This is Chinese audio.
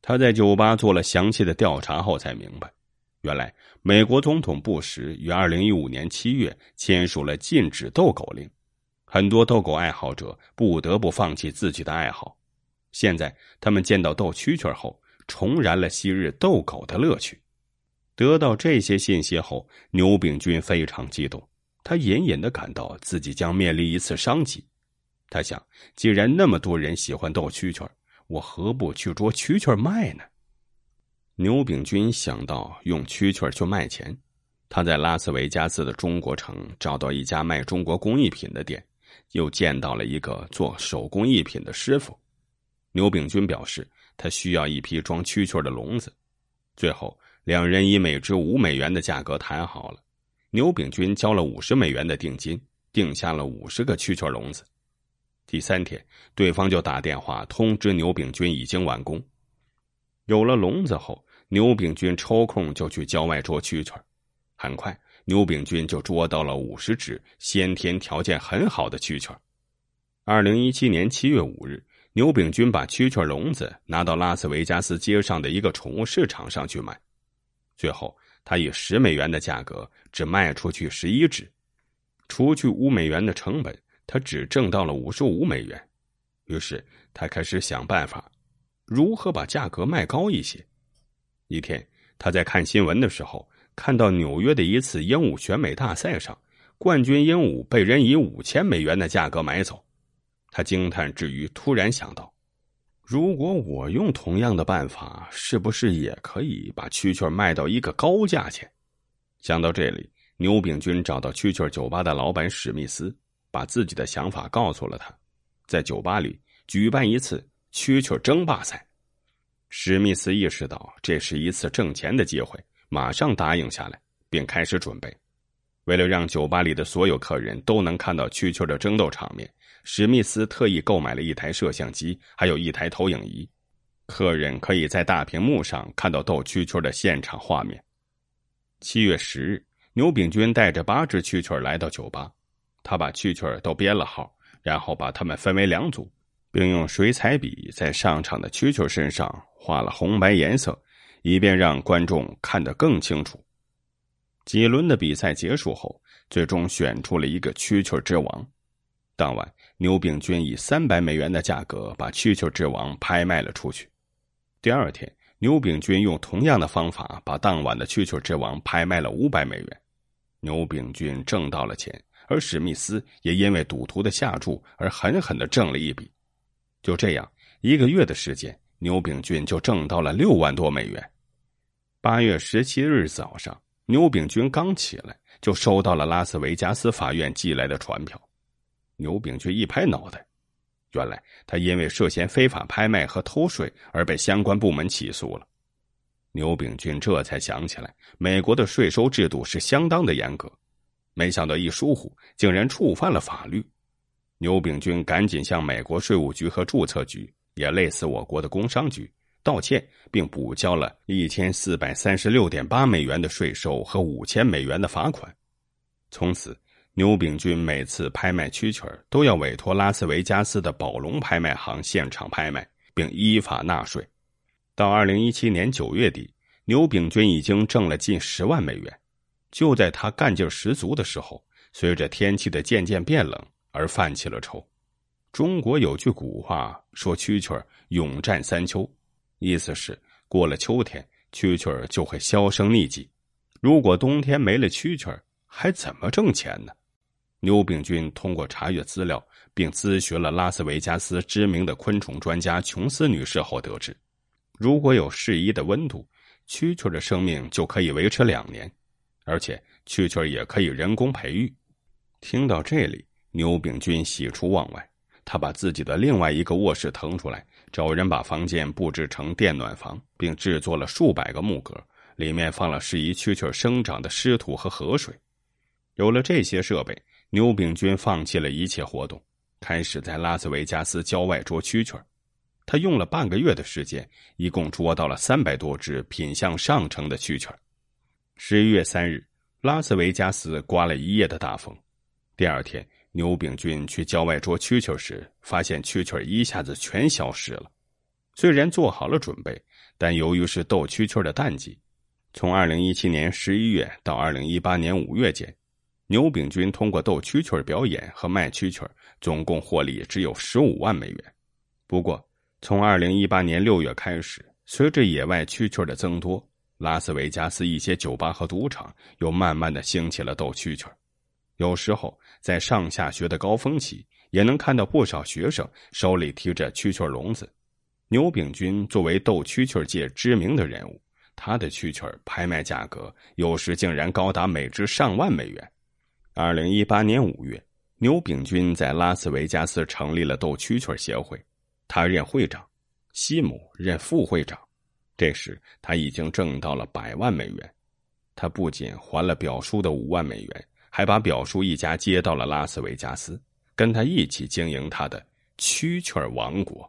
他在酒吧做了详细的调查后，才明白，原来美国总统布什于二零一五年七月签署了禁止斗狗令，很多斗狗爱好者不得不放弃自己的爱好。现在他们见到斗蛐蛐后，重燃了昔日斗狗的乐趣。得到这些信息后，牛炳军非常激动，他隐隐的感到自己将面临一次商机。他想，既然那么多人喜欢斗蛐蛐儿。我何不去捉蛐蛐卖呢？牛秉钧想到用蛐蛐去卖钱，他在拉斯维加斯的中国城找到一家卖中国工艺品的店，又见到了一个做手工艺品的师傅。牛秉钧表示他需要一批装蛐蛐的笼子，最后两人以每只五美元的价格谈好了。牛秉钧交了五十美元的定金，定下了五十个蛐蛐笼子。第三天，对方就打电话通知牛炳军已经完工。有了笼子后，牛炳军抽空就去郊外捉蛐蛐儿。很快，牛炳军就捉到了五十只先天条件很好的蛐蛐儿。二零一七年七月五日，牛炳军把蛐蛐笼子拿到拉斯维加斯街上的一个宠物市场上去卖，最后他以十美元的价格只卖出去十一只，除去五美元的成本。他只挣到了五十五美元，于是他开始想办法如何把价格卖高一些。一天，他在看新闻的时候，看到纽约的一次鹦鹉选美大赛上，冠军鹦鹉被人以五千美元的价格买走。他惊叹之余，突然想到，如果我用同样的办法，是不是也可以把蛐蛐卖到一个高价钱？想到这里，牛炳军找到蛐蛐酒吧的老板史密斯。把自己的想法告诉了他，在酒吧里举办一次蛐蛐争霸赛。史密斯意识到这是一次挣钱的机会，马上答应下来，并开始准备。为了让酒吧里的所有客人都能看到蛐蛐的争斗场面，史密斯特意购买了一台摄像机，还有一台投影仪，客人可以在大屏幕上看到斗蛐蛐的现场画面。七月十日，牛炳军带着八只蛐蛐来到酒吧。他把蛐蛐都编了号，然后把它们分为两组，并用水彩笔在上场的蛐蛐身上画了红白颜色，以便让观众看得更清楚。几轮的比赛结束后，最终选出了一个蛐蛐之王。当晚，牛秉钧以三百美元的价格把蛐蛐之王拍卖了出去。第二天，牛秉钧用同样的方法把当晚的蛐蛐之王拍卖了五百美元。牛秉钧挣到了钱。而史密斯也因为赌徒的下注而狠狠的挣了一笔，就这样一个月的时间，牛秉俊就挣到了六万多美元。八月十七日早上，牛秉军刚起来就收到了拉斯维加斯法院寄来的传票。牛秉俊一拍脑袋，原来他因为涉嫌非法拍卖和偷税而被相关部门起诉了。牛秉俊这才想起来，美国的税收制度是相当的严格。没想到一疏忽，竟然触犯了法律。牛秉军赶紧向美国税务局和注册局（也类似我国的工商局）道歉，并补交了一千四百三十六点八美元的税收和五千美元的罚款。从此，牛秉军每次拍卖蛐蛐儿都要委托拉斯维加斯的宝龙拍卖行现场拍卖，并依法纳税。到二零一七年九月底，牛秉军已经挣了近十万美元。就在他干劲十足的时候，随着天气的渐渐变冷而犯起了愁。中国有句古话说：“蛐蛐儿永战三秋”，意思是过了秋天，蛐蛐儿就会销声匿迹。如果冬天没了蛐蛐儿，还怎么挣钱呢？牛炳军通过查阅资料，并咨询了拉斯维加斯知名的昆虫专家琼斯女士后得知，如果有适宜的温度，蛐蛐儿的生命就可以维持两年。而且蛐蛐也可以人工培育。听到这里，牛秉军喜出望外，他把自己的另外一个卧室腾出来，找人把房间布置成电暖房，并制作了数百个木格，里面放了适宜蛐蛐生长的湿土和河水。有了这些设备，牛秉军放弃了一切活动，开始在拉斯维加斯郊外捉蛐蛐。他用了半个月的时间，一共捉到了三百多只品相上乘的蛐蛐。十一月三日，拉斯维加斯刮了一夜的大风。第二天，牛秉军去郊外捉蛐蛐时，发现蛐蛐一下子全消失了。虽然做好了准备，但由于是斗蛐蛐的淡季，从二零一七年十一月到二零一八年五月间，牛秉军通过斗蛐蛐表演和卖蛐蛐，总共获利只有十五万美元。不过，从二零一八年六月开始，随着野外蛐蛐的增多。拉斯维加斯一些酒吧和赌场又慢慢的兴起了斗蛐蛐有时候在上下学的高峰期，也能看到不少学生手里提着蛐蛐笼子。牛秉军作为斗蛐蛐界知名的人物，他的蛐蛐拍卖价格有时竟然高达每只上万美元。二零一八年五月，牛秉军在拉斯维加斯成立了斗蛐蛐协会，他任会长，西姆任副会长。这时他已经挣到了百万美元，他不仅还了表叔的五万美元，还把表叔一家接到了拉斯维加斯，跟他一起经营他的蛐蛐王国。